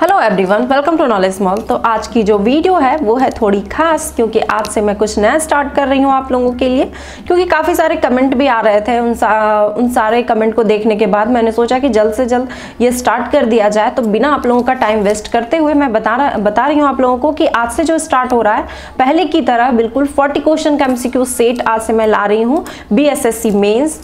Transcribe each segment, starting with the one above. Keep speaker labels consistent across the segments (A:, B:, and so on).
A: hello everyone welcome to knowledge mall तो आज की जो वीडियो है वो है थोड़ी खास क्योंकि आज से मैं कुछ नया स्टार्ट कर रही हूँ आप लोगों के लिए क्योंकि काफ़ी सारे कमेंट भी आ रहे थे उन सा, उन सारे कमेंट को देखने के बाद मैंने सोचा कि जल्द से जल्द ये स्टार्ट कर दिया जाए तो बिना आप लोगों का टाइम वेस्ट करते हुए मैं बता रहा बता रही हूँ आप लोगों को कि आज से जो स्टार्ट हो रहा है पहले की तरह बिल्कुल फोर्टी क्वेश्चन का एम सेट आज से मैं ला रही हूँ बी एस एस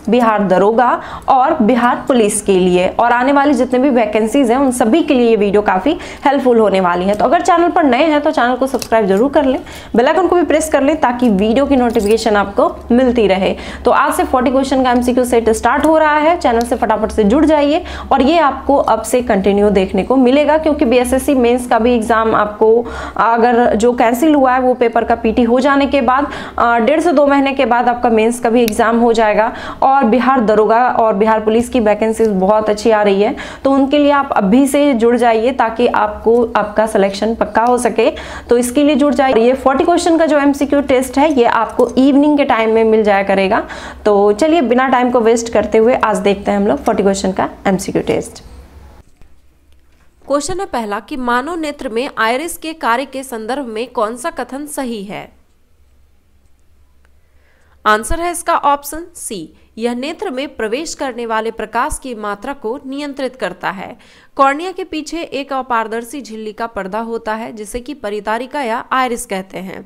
A: बिहार दरोगा और बिहार पुलिस के लिए और आने वाली जितने भी वैकेंसीज हैं उन सभी के लिए ये वीडियो काफ़ी काफ़ी हेल्पफुल होने वाली है तो अगर चैनल पर नए हैं तो चैनल को सब्सक्राइब जरूर कर लें बेलाइकन को भी प्रेस कर लें ताकि वीडियो की नोटिफिकेशन आपको मिलती रहे तो आज से फोर्टी क्वेश्चन का एम सेट स्टार्ट हो रहा है चैनल से फटाफट से जुड़ जाइए और ये आपको अब से कंटिन्यू देखने को मिलेगा क्योंकि बी एस मेंस का भी एग्ज़ाम आपको अगर जो कैंसिल हुआ है वो पेपर का पीटी हो जाने के बाद डेढ़ से दो महीने के बाद आपका मेंस का भी एग्ज़ाम हो जाएगा और बिहार दरोगा और बिहार पुलिस की वैकेंसीज बहुत अच्छी आ रही है तो उनके लिए आप अभी से जुड़ जाइए ताकि ताकि आपको आपका सिलेक्शन पक्का हो सके तो इसके लिए जुड़ जाए ये 40 क्वेश्चन का जो एमसीक्यू टेस्ट है ये आपको इवनिंग के टाइम में मिल जाया करेगा तो चलिए बिना टाइम को वेस्ट करते हुए आज देखते हैं हम लोग फोर्टी क्वेश्चन का एमसीक्यू टेस्ट क्वेश्चन है पहला कि मानव नेत्र में आयरिस के कार्य के संदर्भ में कौन सा कथन सही है आंसर है इसका ऑप्शन सी यह नेत्र में प्रवेश करने वाले प्रकाश की मात्रा को नियंत्रित करता है कॉर्निया के पीछे एक अपारदर्शी झिल्ली का पर्दा होता है जिसे कि परितारिका या आयरिस कहते हैं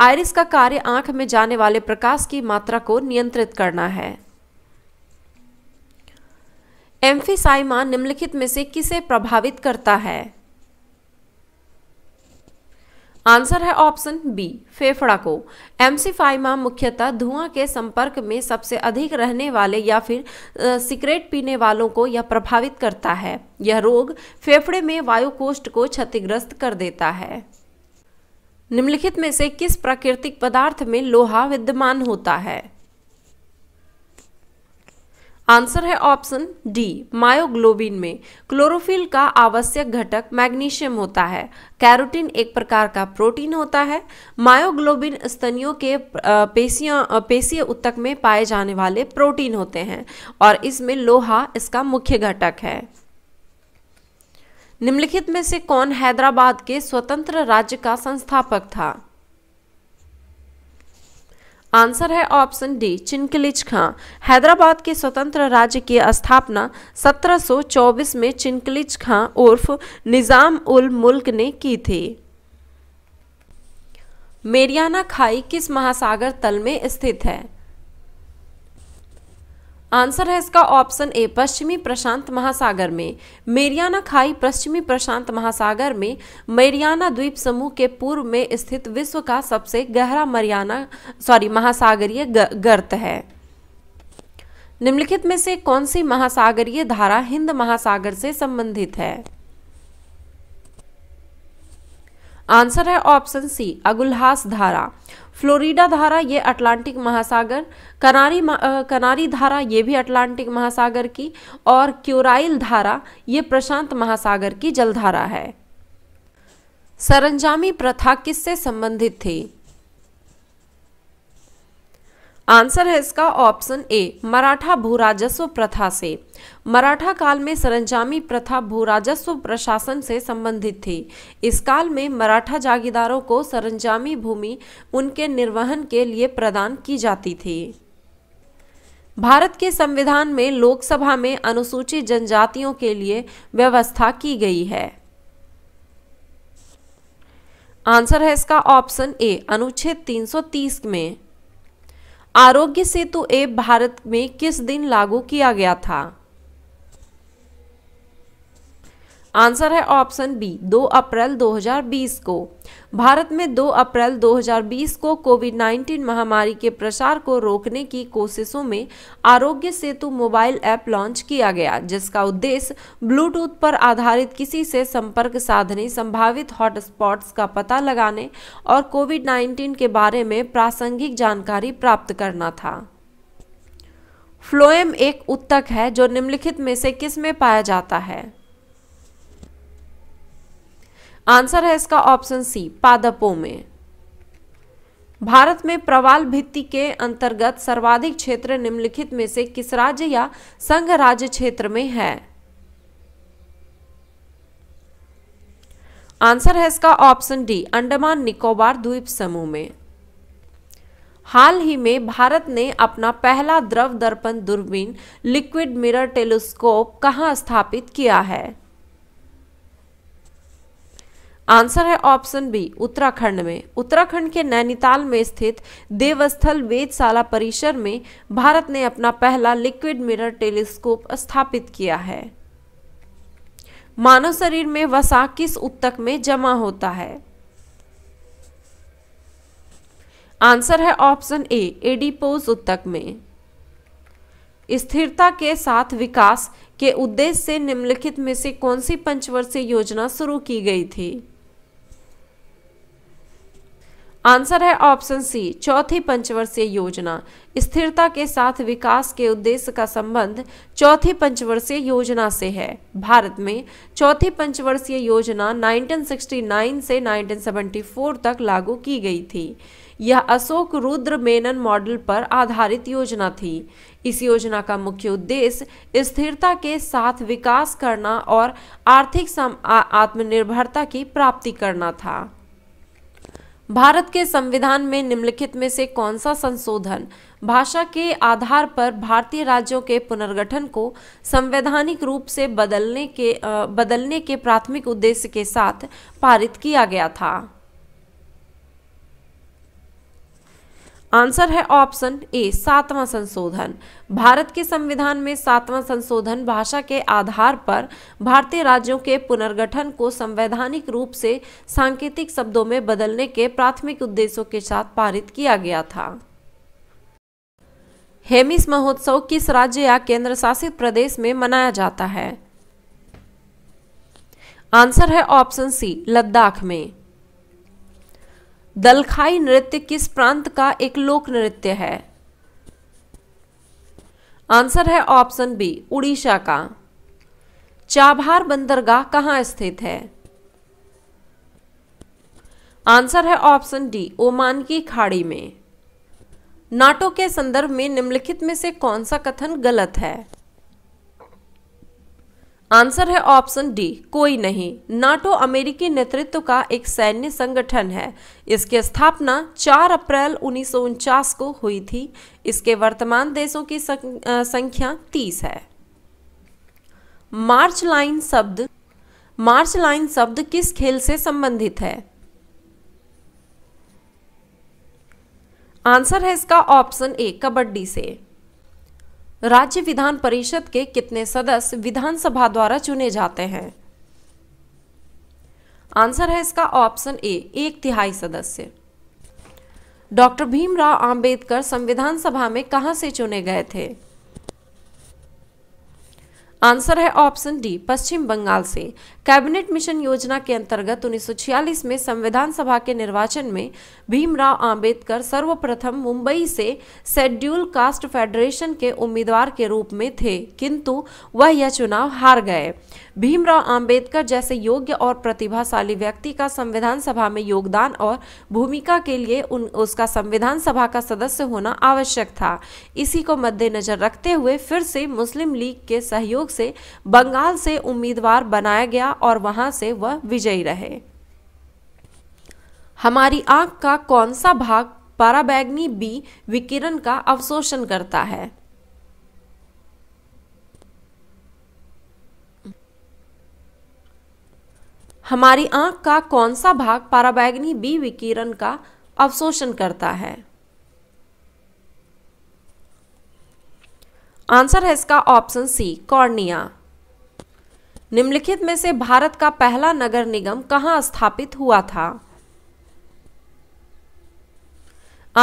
A: आयरिस का कार्य आंख में जाने वाले प्रकाश की मात्रा को नियंत्रित करना है एम्फिसाइमा निम्नलिखित में से किसे प्रभावित करता है आंसर है ऑप्शन बी फेफड़ा को एमसीफाइमा मुख्यतः धुआं के संपर्क में सबसे अधिक रहने वाले या फिर सिगरेट पीने वालों को यह प्रभावित करता है यह रोग फेफड़े में वायुकोष्ठ को क्षतिग्रस्त कर देता है निम्नलिखित में से किस प्राकृतिक पदार्थ में लोहा विद्यमान होता है आंसर है ऑप्शन डी मायोग्लोबिन में क्लोरोफिल का आवश्यक घटक मैग्नीशियम होता है कैरोटीन एक प्रकार का प्रोटीन होता है मायोग्लोबिन स्तनियों के पेशियों पेशीय उत्तक में पाए जाने वाले प्रोटीन होते हैं और इसमें लोहा इसका मुख्य घटक है निम्नलिखित में से कौन हैदराबाद के स्वतंत्र राज्य का संस्थापक था आंसर है ऑप्शन डी चिनकलिज खां हैदराबाद के स्वतंत्र राज्य की स्थापना 1724 में चिनकलिज खां उर्फ निज़ाम उल मुल्क ने की थी मेरियाना खाई किस महासागर तल में स्थित है आंसर है इसका ऑप्शन ए पश्चिमी प्रशांत महासागर में मेरियाना खाई पश्चिमी प्रशांत महासागर में मेरियाना द्वीप समूह के पूर्व में स्थित विश्व का सबसे गहरा मरियाना सॉरी महासागरीय गर्त है निम्नलिखित में से कौन सी महासागरीय धारा हिंद महासागर से संबंधित है आंसर है ऑप्शन सी अगुलहास धारा फ्लोरिडा धारा ये अटलांटिक महासागर कनारी कनारी धारा ये भी अटलांटिक महासागर की और क्यूराइल धारा ये प्रशांत महासागर की जलधारा है सरंजामी प्रथा किससे संबंधित थी आंसर है इसका ऑप्शन ए मराठा भू राजस्व प्रथा से मराठा काल में सरंजामी प्रथा भू राजस्व प्रशासन से संबंधित थी इस काल में मराठा जागीदारों को सरंजामी भूमि उनके निर्वहन के लिए प्रदान की जाती थी भारत के संविधान में लोकसभा में अनुसूचित जनजातियों के लिए व्यवस्था की गई है आंसर है इसका ऑप्शन ए अनुच्छेद 330 में आरोग्य सेतु ऐप भारत में किस दिन लागू किया गया था आंसर है ऑप्शन बी 2 अप्रैल 2020 को भारत में 2 अप्रैल 2020 को कोविड 19 महामारी के प्रसार को रोकने की कोशिशों में आरोग्य सेतु मोबाइल ऐप लॉन्च किया गया जिसका उद्देश्य ब्लूटूथ पर आधारित किसी से संपर्क साधने संभावित हॉटस्पॉट्स का पता लगाने और कोविड 19 के बारे में प्रासंगिक जानकारी प्राप्त करना था फ्लोएम एक उत्तक है जो निम्नलिखित में से किस में पाया जाता है आंसर है इसका ऑप्शन सी पादपों में भारत में प्रवाल भित्ति के अंतर्गत सर्वाधिक क्षेत्र निम्नलिखित में से किस राज्य या संघ राज्य क्षेत्र में है आंसर है इसका ऑप्शन डी अंडमान निकोबार द्वीप समूह में हाल ही में भारत ने अपना पहला द्रव दर्पण दूरबीन लिक्विड मिरर टेलीस्कोप कहां स्थापित किया है आंसर है ऑप्शन बी उत्तराखंड में उत्तराखंड के नैनीताल में स्थित देवस्थल वेदशाला परिसर में भारत ने अपना पहला लिक्विड मिरर टेलीस्कोप स्थापित किया है मानव शरीर में वसा किस उत्तक में जमा होता है आंसर है ऑप्शन ए एडिपोज उत्तक में स्थिरता के साथ विकास के उद्देश्य से निम्नलिखित में से कौन सी पंचवर्षीय योजना शुरू की गई थी आंसर है ऑप्शन सी चौथी पंचवर्षीय योजना स्थिरता के साथ विकास के उद्देश्य का संबंध चौथी पंचवर्षीय योजना से है भारत में चौथी पंचवर्षीय योजना 1969 से 1974 तक लागू की गई थी यह अशोक रुद्र मेनन मॉडल पर आधारित योजना थी इस योजना का मुख्य उद्देश्य स्थिरता के साथ विकास करना और आर्थिक आत्मनिर्भरता की प्राप्ति करना था भारत के संविधान में निम्नलिखित में से कौन सा संशोधन भाषा के आधार पर भारतीय राज्यों के पुनर्गठन को संवैधानिक रूप से बदलने के बदलने के प्राथमिक उद्देश्य के साथ पारित किया गया था आंसर है ऑप्शन ए सातवां संशोधन भारत के संविधान में सातवां संशोधन भाषा के आधार पर भारतीय राज्यों के पुनर्गठन को संवैधानिक रूप से सांकेतिक शब्दों में बदलने के प्राथमिक उद्देश्यों के साथ पारित किया गया था हेमिस महोत्सव किस राज्य या केंद्र शासित प्रदेश में मनाया जाता है आंसर है ऑप्शन सी लद्दाख में दलखाई नृत्य किस प्रांत का एक लोक नृत्य है आंसर है ऑप्शन बी उड़ीसा का चाबहार बंदरगाह कहाँ स्थित है आंसर है ऑप्शन डी ओमान की खाड़ी में नाटो के संदर्भ में निम्नलिखित में से कौन सा कथन गलत है आंसर है ऑप्शन डी कोई नहीं नाटो अमेरिकी नेतृत्व का एक सैन्य संगठन है इसकी स्थापना 4 अप्रैल उन्नीस को हुई थी इसके वर्तमान देशों की संख्या 30 है मार्च लाइन शब्द मार्च लाइन शब्द किस खेल से संबंधित है आंसर है इसका ऑप्शन ए कबड्डी से राज्य विधान परिषद के कितने सदस्य विधानसभा द्वारा चुने जाते हैं आंसर है इसका ऑप्शन ए एक तिहाई सदस्य डॉक्टर भीमराव आंबेडकर संविधान सभा में कहां से चुने गए थे आंसर है ऑप्शन डी पश्चिम बंगाल से कैबिनेट मिशन योजना के अंतर्गत 1946 में संविधान सभा के निर्वाचन में भीमराव आंबेडकर सर्वप्रथम मुंबई से शेड्यूल कास्ट फेडरेशन के उम्मीदवार के रूप में थे किंतु वह यह चुनाव हार गए भीमराव आंबेडकर जैसे योग्य और प्रतिभाशाली व्यक्ति का संविधान सभा में योगदान और भूमिका के लिए उन उसका संविधान सभा का सदस्य होना आवश्यक था इसी को मद्देनजर रखते हुए फिर से मुस्लिम लीग के सहयोग से बंगाल से उम्मीदवार बनाया गया और वहां से वह विजयी रहे हमारी आंख का कौन सा भाग पाराबैग्नी बी विकिरण का अवशोषण करता है हमारी आंख का कौन सा भाग पाराबैग्नी बी विकिरण का अवशोषण करता है आंसर है इसका ऑप्शन सी कॉर्निया निम्नलिखित में से भारत का पहला नगर निगम कहां स्थापित हुआ था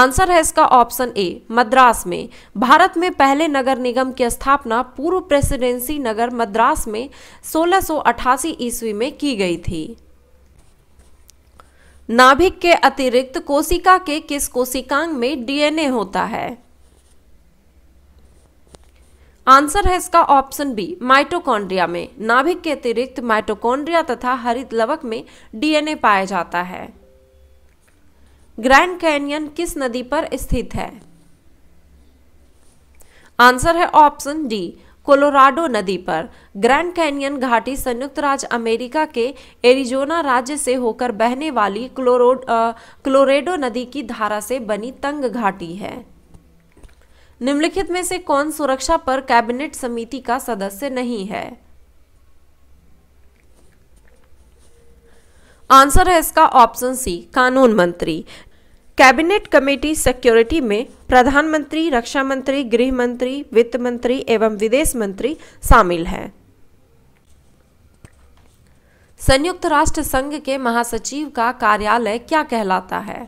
A: आंसर है इसका ऑप्शन ए मद्रास में भारत में पहले नगर निगम की स्थापना पूर्व प्रेसिडेंसी नगर मद्रास में 1688 ईस्वी में की गई थी नाभिक के अतिरिक्त कोशिका के किस कोशिकांग में डीएनए होता है आंसर है इसका ऑप्शन बी माइटोकॉन्ड्रिया में नाभिक के अतिरिक्त माइटोकॉन्ड्रिया तथा हरित लवक में डीएनए पाया जाता है ग्रैंड कैनियन किस नदी पर स्थित है आंसर है ऑप्शन डी कोलोराडो नदी पर ग्रैंड कैनियन घाटी संयुक्त राज्य अमेरिका के एरिजोना राज्य से होकर बहने वाली क्लोरो क्लोरेडो नदी की धारा से बनी तंग घाटी है निम्नलिखित में से कौन सुरक्षा पर कैबिनेट समिति का सदस्य नहीं है आंसर है इसका ऑप्शन सी कानून मंत्री कैबिनेट कमेटी सिक्योरिटी में प्रधानमंत्री रक्षा मंत्री गृह मंत्री वित्त मंत्री एवं विदेश मंत्री शामिल हैं संयुक्त राष्ट्र संघ के महासचिव का कार्यालय क्या कहलाता है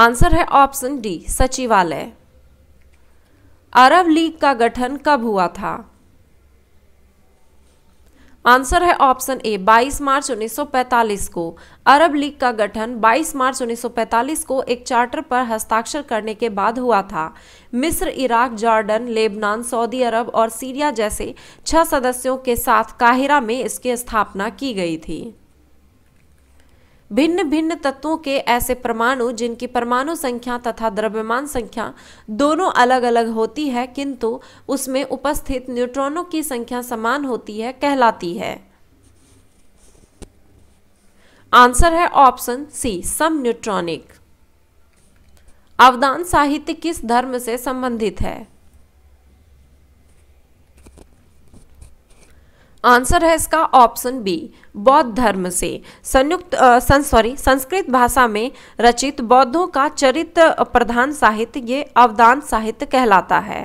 A: आंसर है ऑप्शन डी सचिवालय अरब लीग का गठन कब हुआ था आंसर है ऑप्शन ए 22 मार्च 1945 को अरब लीग का गठन 22 मार्च 1945 को एक चार्टर पर हस्ताक्षर करने के बाद हुआ था मिस्र इराक जॉर्डन लेबनान सऊदी अरब और सीरिया जैसे छह सदस्यों के साथ काहिरा में इसकी स्थापना की गई थी भिन्न भिन्न तत्वों के ऐसे परमाणु जिनकी परमाणु संख्या तथा द्रव्यमान संख्या दोनों अलग अलग होती है किंतु उसमें उपस्थित न्यूट्रॉनों की संख्या समान होती है कहलाती है आंसर है ऑप्शन सी सम न्यूट्रॉनिक अवदान साहित्य किस धर्म से संबंधित है आंसर है इसका ऑप्शन बी बौद्ध धर्म से संयुक्त सॉरी संस्कृत भाषा में रचित बौद्धों का चरित्र प्रधान साहित्य ये अवदान साहित्य कहलाता है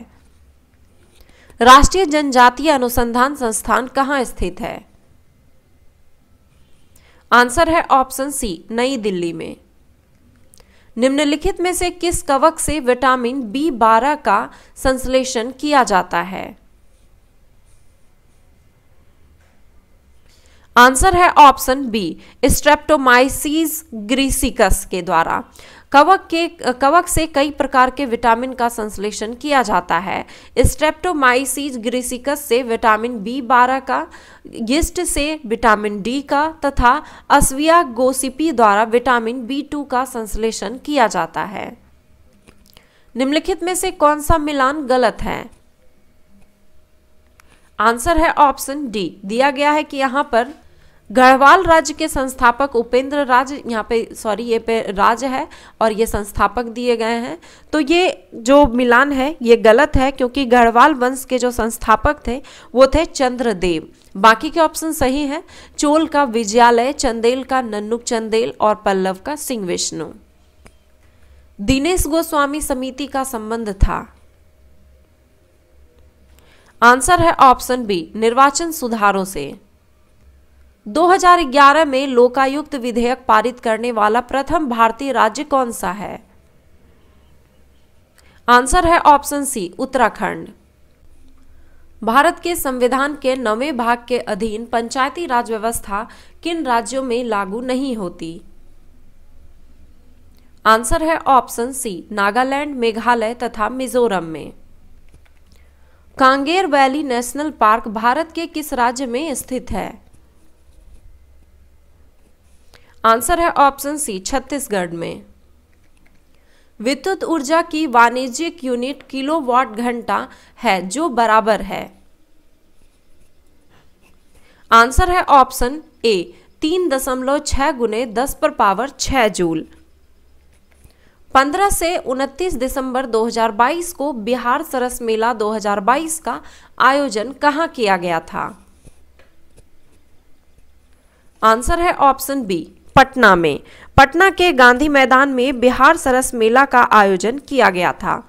A: राष्ट्रीय जनजातीय अनुसंधान संस्थान कहाँ स्थित है आंसर है ऑप्शन सी नई दिल्ली में निम्नलिखित में से किस कवक से विटामिन बी बारह का संश्लेषण किया जाता है आंसर है ऑप्शन बी स्ट्रेप्टोमाइसिस ग्रीसिकस के द्वारा कवक के कवक से कई प्रकार के विटामिन का संश्लेषण किया जाता है स्ट्रेप्टोमाइसिस ग्रीसिकस से विटामिन बी बारह का गिस्ट से विटामिन डी का तथा अस्विया गोसिपी द्वारा विटामिन बी टू का संश्लेषण किया जाता है निम्नलिखित में से कौन सा मिलान गलत है आंसर है ऑप्शन डी दिया गया है कि यहाँ पर गढ़वाल राज्य के संस्थापक उपेंद्र राज यहाँ पे सॉरी ये पे राज है और ये संस्थापक दिए गए हैं तो ये जो मिलान है ये गलत है क्योंकि गढ़वाल वंश के जो संस्थापक थे वो थे चंद्रदेव बाकी के ऑप्शन सही हैं चोल का विजयालय चंदेल का नन्नुक चंदेल और पल्लव का सिंह विष्णु दिनेश गोस्वामी समिति का संबंध था आंसर है ऑप्शन बी निर्वाचन सुधारों से 2011 में लोकायुक्त विधेयक पारित करने वाला प्रथम भारतीय राज्य कौन सा है आंसर है ऑप्शन सी उत्तराखंड भारत के संविधान के नवे भाग के अधीन पंचायती राज व्यवस्था किन राज्यों में लागू नहीं होती आंसर है ऑप्शन सी नागालैंड मेघालय तथा मिजोरम में Kanger valley national park Bharat के किस राज्य में स्थित है आंसर है ऑप्शन सी छत्तीसगढ़ में विद्युत ऊर्जा की वाणिज्यिक यूनिट किलोवाट घंटा है जो बराबर है आंसर है ऑप्शन ए तीन दशमलव छह गुने दस पर पावर छह जूल 15 से 29 दिसंबर 2022 को बिहार सरस मेला 2022 का आयोजन कहां किया गया था आंसर है ऑप्शन बी पटना में पटना के गांधी मैदान में बिहार सरस मेला का आयोजन किया गया था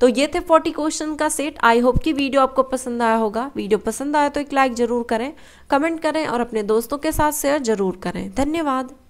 A: तो ये थे 40 क्वेश्चन का सेट आई होप कि वीडियो आपको पसंद आया होगा वीडियो पसंद आया तो एक लाइक जरूर करें कमेंट करें और अपने दोस्तों के साथ शेयर जरूर करें धन्यवाद